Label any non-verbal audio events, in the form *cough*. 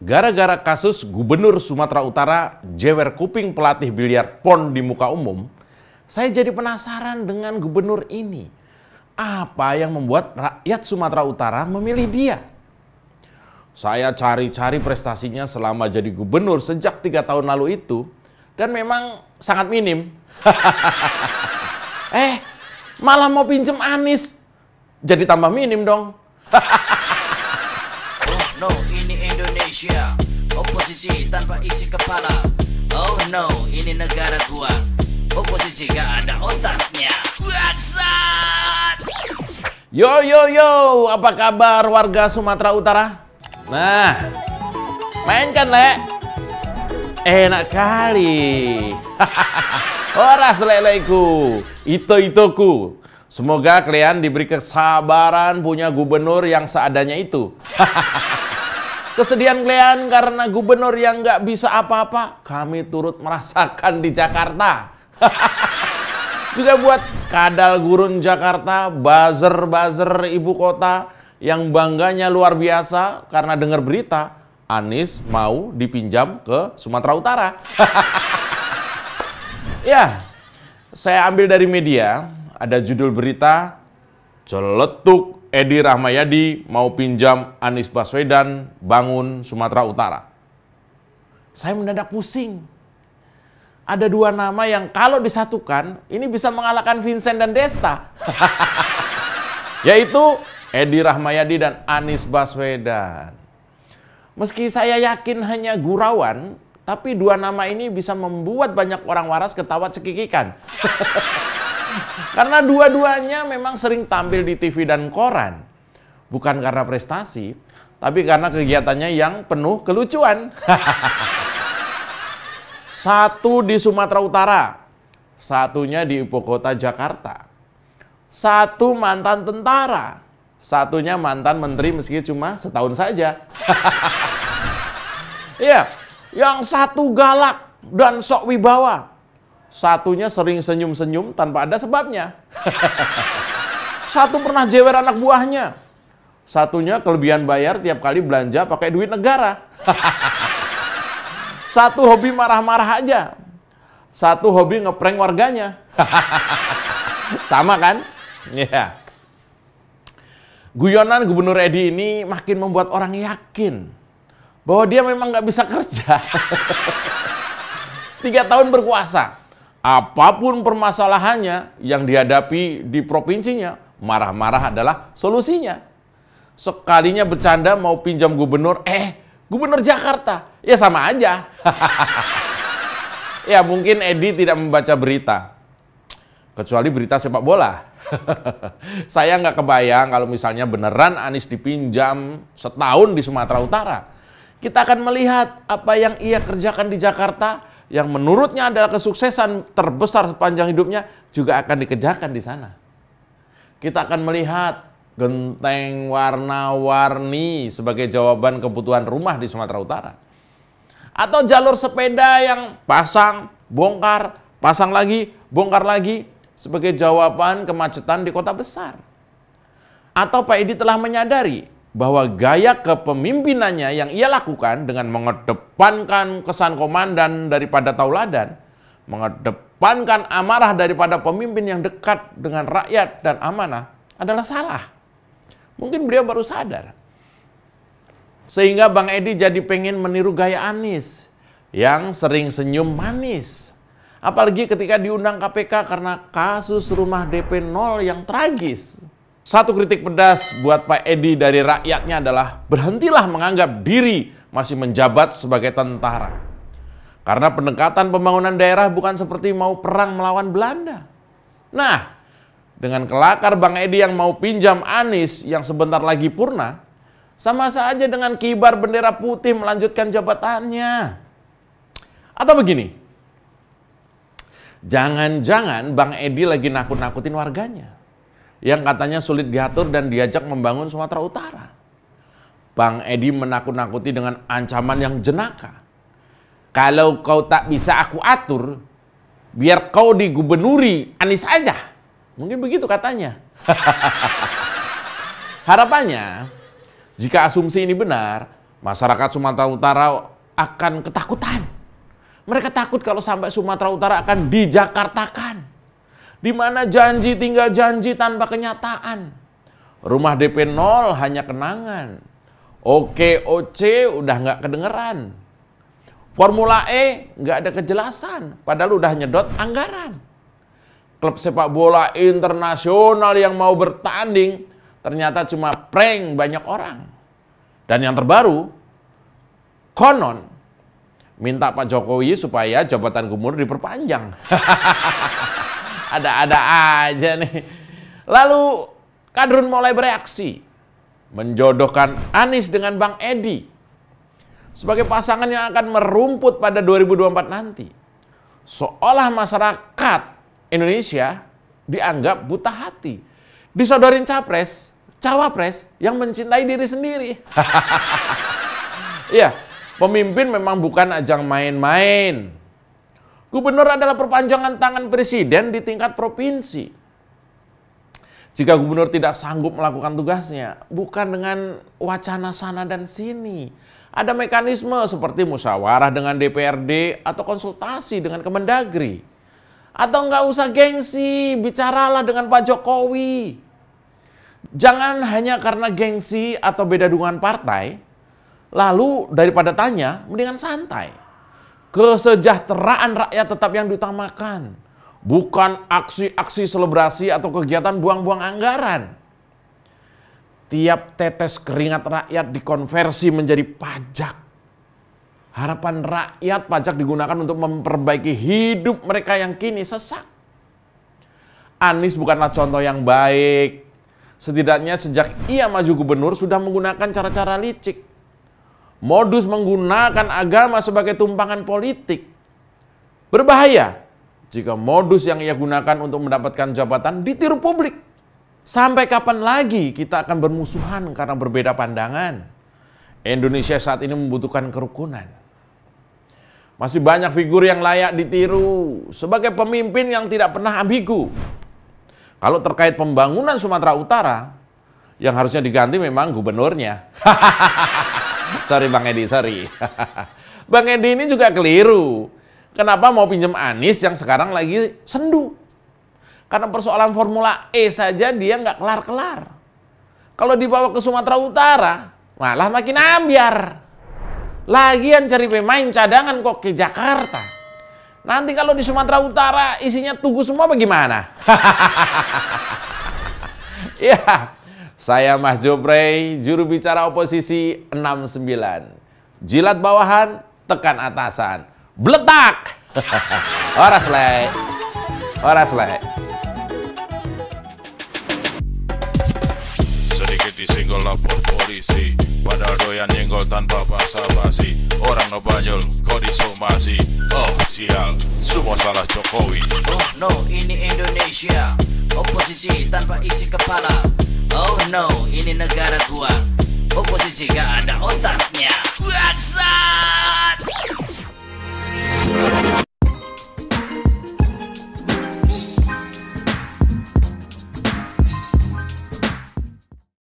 Gara-gara kasus Gubernur Sumatera Utara jewer kuping pelatih biliar pon di muka umum, saya jadi penasaran dengan gubernur ini. Apa yang membuat rakyat Sumatera Utara memilih dia? Saya cari-cari prestasinya selama jadi gubernur sejak tiga tahun lalu itu, dan memang sangat minim. *laughs* eh, malah mau pinjem Anis, jadi tambah minim dong. *laughs* Oh, no. Indonesia Oposisi tanpa isi kepala Oh no, ini negara gua Oposisi gak ada otaknya Baksat Yo yo yo, apa kabar warga Sumatera Utara? Nah, mainkan lek Enak kali *laughs* Oras leleku, itu itoku Semoga kalian diberi kesabaran punya gubernur yang seadanya itu. *laughs* kesedihan kalian karena gubernur yang nggak bisa apa-apa, kami turut merasakan di Jakarta. *laughs* Juga buat kadal gurun Jakarta, buzzer-buzzer ibu kota yang bangganya luar biasa karena dengar berita Anies mau dipinjam ke Sumatera Utara. *laughs* ya, saya ambil dari media, ada judul berita, celetuk Edi Rahmayadi mau pinjam Anies Baswedan bangun Sumatera Utara. Saya mendadak pusing. Ada dua nama yang kalau disatukan, ini bisa mengalahkan Vincent dan Desta. *laughs* Yaitu Edi Rahmayadi dan Anies Baswedan. Meski saya yakin hanya gurauan, tapi dua nama ini bisa membuat banyak orang waras ketawa cekikikan. *laughs* Karena dua-duanya memang sering tampil di TV dan koran. Bukan karena prestasi, tapi karena kegiatannya yang penuh kelucuan. *laughs* Satu di Sumatera Utara, satunya di ibu kota Jakarta. Satu mantan tentara, satunya mantan menteri meski cuma setahun saja. *laughs* Iya, yang satu galak dan sok wibawa, Satunya sering senyum-senyum tanpa ada sebabnya. *laughs* Satu pernah jewer anak buahnya. Satunya kelebihan bayar tiap kali belanja pakai duit negara. *laughs* Satu hobi marah-marah aja. Satu hobi ngeprank warganya. *laughs* Sama kan? Iya. Yeah. Guyonan Gubernur Edi ini makin membuat orang yakin bahwa dia memang nggak bisa kerja. Tiga tahun berkuasa, apapun permasalahannya yang dihadapi di provinsinya, marah-marah adalah solusinya. Sekalinya bercanda mau pinjam gubernur, eh gubernur Jakarta, ya sama aja. *laughs* ya mungkin Edi tidak membaca berita, kecuali berita sepak bola. *laughs* Saya nggak kebayang kalau misalnya beneran Anies dipinjam setahun di Sumatera Utara. Kita akan melihat apa yang ia kerjakan di Jakarta yang menurutnya adalah kesuksesan terbesar sepanjang hidupnya juga akan dikejarkan di sana. Kita akan melihat genteng warna-warni sebagai jawaban kebutuhan rumah di Sumatera Utara. Atau jalur sepeda yang pasang, bongkar, pasang lagi, bongkar lagi sebagai jawaban kemacetan di kota besar. Atau Pak Edi telah menyadari bahwa gaya kepemimpinannya yang ia lakukan dengan mengedepankan kesan komandan daripada tauladan, mengedepankan amarah daripada pemimpin yang dekat dengan rakyat dan amanah adalah salah. Mungkin beliau baru sadar. Sehingga Bang Edi jadi pengen meniru gaya Anis yang sering senyum manis. Apalagi ketika diundang KPK karena kasus rumah DP 0 yang tragis. Satu kritik pedas buat Pak Edi dari rakyatnya adalah berhentilah menganggap diri masih menjabat sebagai tentara. Karena pendekatan pembangunan daerah bukan seperti mau perang melawan Belanda. Nah, dengan kelakar Bang Edi yang mau pinjam Anis yang sebentar lagi purna, sama saja dengan kibar bendera putih melanjutkan jabatannya. Atau begini, jangan-jangan Bang Edi lagi nakut-nakutin warganya yang katanya sulit diatur dan diajak membangun Sumatera Utara. Bang Edi menakut-nakuti dengan ancaman yang jenaka. Kalau kau tak bisa aku atur, biar kau digubernuri Anis aja. Mungkin begitu katanya. *laughs* Harapannya, jika asumsi ini benar, masyarakat Sumatera Utara akan ketakutan. Mereka takut kalau sampai Sumatera Utara akan dijakartakan di mana janji tinggal janji tanpa kenyataan. Rumah DP 0 hanya kenangan. Oke, OC udah nggak kedengeran. Formula E nggak ada kejelasan, padahal udah nyedot anggaran. Klub sepak bola internasional yang mau bertanding ternyata cuma prank banyak orang. Dan yang terbaru, konon minta Pak Jokowi supaya jabatan gubernur diperpanjang. *laughs* Ada-ada aja nih. Lalu Kadrun mulai bereaksi. Menjodohkan Anies dengan Bang Edi. Sebagai pasangan yang akan merumput pada 2024 nanti. Seolah masyarakat Indonesia dianggap buta hati. Disodorin capres, cawapres yang mencintai diri sendiri. *laughs* Iya, pemimpin memang bukan ajang main-main. Gubernur adalah perpanjangan tangan presiden di tingkat provinsi. Jika gubernur tidak sanggup melakukan tugasnya, bukan dengan wacana sana dan sini. Ada mekanisme seperti musyawarah dengan DPRD atau konsultasi dengan Kemendagri. Atau nggak usah gengsi, bicaralah dengan Pak Jokowi. Jangan hanya karena gengsi atau beda dukungan partai, lalu daripada tanya, mendingan santai kesejahteraan rakyat tetap yang diutamakan. Bukan aksi-aksi selebrasi atau kegiatan buang-buang anggaran. Tiap tetes keringat rakyat dikonversi menjadi pajak. Harapan rakyat pajak digunakan untuk memperbaiki hidup mereka yang kini sesak. Anies bukanlah contoh yang baik. Setidaknya sejak ia maju gubernur sudah menggunakan cara-cara licik modus menggunakan agama sebagai tumpangan politik. Berbahaya jika modus yang ia gunakan untuk mendapatkan jabatan ditiru publik. Sampai kapan lagi kita akan bermusuhan karena berbeda pandangan? Indonesia saat ini membutuhkan kerukunan. Masih banyak figur yang layak ditiru sebagai pemimpin yang tidak pernah ambigu. Kalau terkait pembangunan Sumatera Utara, yang harusnya diganti memang gubernurnya. Hahaha. *laughs* sorry Bang Edi, sorry. *laughs* Bang Edi ini juga keliru. Kenapa mau pinjam Anis yang sekarang lagi sendu? Karena persoalan Formula E saja dia nggak kelar-kelar. Kalau dibawa ke Sumatera Utara, malah makin ambiar. Lagian cari pemain cadangan kok ke Jakarta. Nanti kalau di Sumatera Utara isinya tugu semua bagaimana? *laughs* Iya, saya Mas Jobrey, juru bicara oposisi 69. Jilat bawahan, tekan atasan. Bletak! *laughs* Oras lek. Oras lek. Sedikit disinggol lapor polisi, padahal doyan nyenggol tanpa basa-basi. Orang no banyol, kau disomasi. Oh sial, semua salah Jokowi. Oh no, ini Indonesia. Oposisi tanpa isi kepala Oh no, ini negara gua. Oposisi gak ada otaknya. Waksa